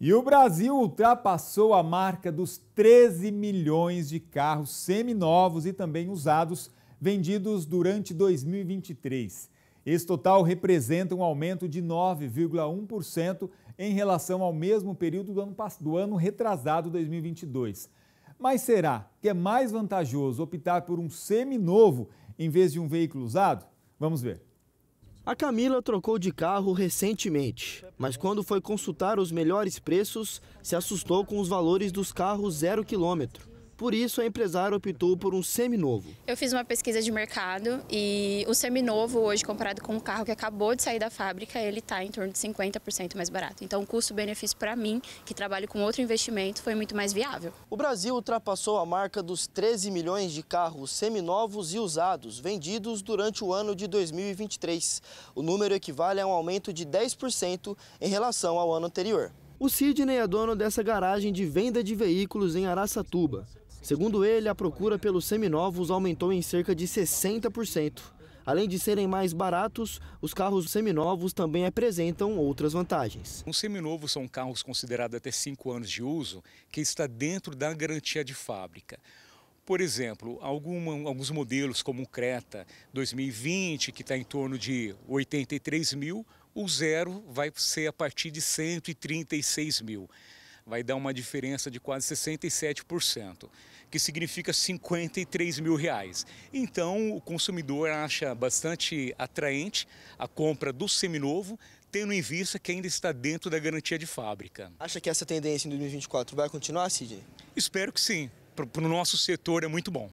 E o Brasil ultrapassou a marca dos 13 milhões de carros seminovos e também usados vendidos durante 2023. Esse total representa um aumento de 9,1% em relação ao mesmo período do ano, do ano retrasado 2022. Mas será que é mais vantajoso optar por um seminovo em vez de um veículo usado? Vamos ver. A Camila trocou de carro recentemente, mas quando foi consultar os melhores preços, se assustou com os valores dos carros zero quilômetro. Por isso, a empresária optou por um seminovo. Eu fiz uma pesquisa de mercado e o seminovo, hoje, comparado com o carro que acabou de sair da fábrica, ele está em torno de 50% mais barato. Então, o custo-benefício para mim, que trabalho com outro investimento, foi muito mais viável. O Brasil ultrapassou a marca dos 13 milhões de carros seminovos e usados vendidos durante o ano de 2023. O número equivale a um aumento de 10% em relação ao ano anterior. O Sidney é dono dessa garagem de venda de veículos em Araçatuba. Segundo ele, a procura pelos seminovos aumentou em cerca de 60%. Além de serem mais baratos, os carros seminovos também apresentam outras vantagens. Os seminovos são carros considerados até 5 anos de uso, que está dentro da garantia de fábrica. Por exemplo, alguma, alguns modelos como o Creta 2020, que está em torno de 83 mil, o zero vai ser a partir de 136 mil. Vai dar uma diferença de quase 67%, que significa 53 mil reais. Então, o consumidor acha bastante atraente a compra do seminovo, tendo em vista que ainda está dentro da garantia de fábrica. Acha que essa tendência em 2024 vai continuar, Cid? Espero que sim. Para o nosso setor é muito bom.